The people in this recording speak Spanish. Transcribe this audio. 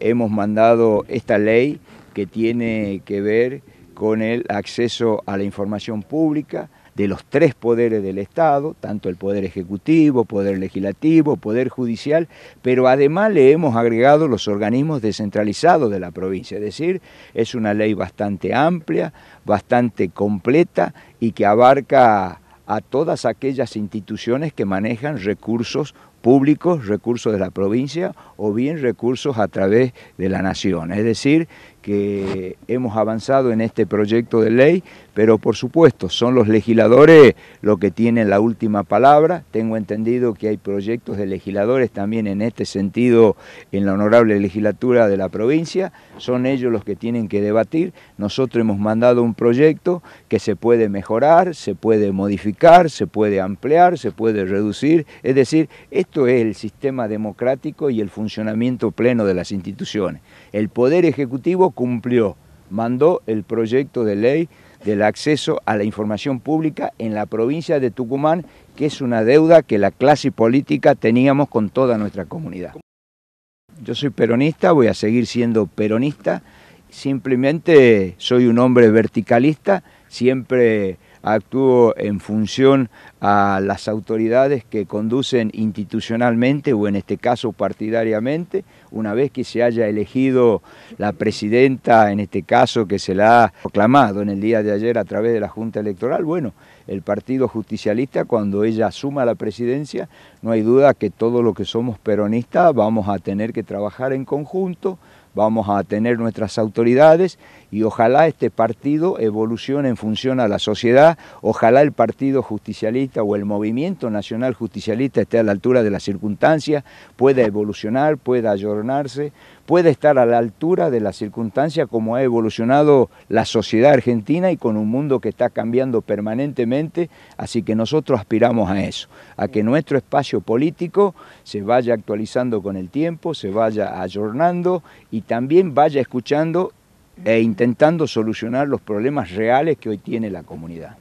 hemos mandado esta ley que tiene que ver con el acceso a la información pública de los tres poderes del Estado, tanto el poder ejecutivo, poder legislativo, poder judicial, pero además le hemos agregado los organismos descentralizados de la provincia, es decir, es una ley bastante amplia, bastante completa y que abarca a todas aquellas instituciones que manejan recursos públicos, recursos de la provincia o bien recursos a través de la nación. Es decir, que hemos avanzado en este proyecto de ley, pero por supuesto son los legisladores los que tienen la última palabra. Tengo entendido que hay proyectos de legisladores también en este sentido en la honorable legislatura de la provincia, son ellos los que tienen que debatir. Nosotros hemos mandado un proyecto que se puede mejorar, se puede modificar, se puede ampliar, se puede reducir, es decir, esto es el sistema democrático y el funcionamiento pleno de las instituciones. El Poder Ejecutivo cumplió, mandó el proyecto de ley del acceso a la información pública en la provincia de Tucumán, que es una deuda que la clase política teníamos con toda nuestra comunidad. Yo soy peronista, voy a seguir siendo peronista, simplemente soy un hombre verticalista, siempre actúo en función a las autoridades que conducen institucionalmente o en este caso partidariamente, una vez que se haya elegido la presidenta, en este caso que se la ha proclamado en el día de ayer a través de la Junta Electoral, bueno, el Partido Justicialista cuando ella asuma la presidencia, no hay duda que todo lo que somos peronistas vamos a tener que trabajar en conjunto vamos a tener nuestras autoridades y ojalá este partido evolucione en función a la sociedad, ojalá el partido justicialista o el movimiento nacional justicialista esté a la altura de las circunstancias, pueda evolucionar, pueda ayornarse, puede estar a la altura de las circunstancia como ha evolucionado la sociedad argentina y con un mundo que está cambiando permanentemente, así que nosotros aspiramos a eso, a que nuestro espacio político se vaya actualizando con el tiempo, se vaya ayornando y también vaya escuchando e intentando solucionar los problemas reales que hoy tiene la comunidad.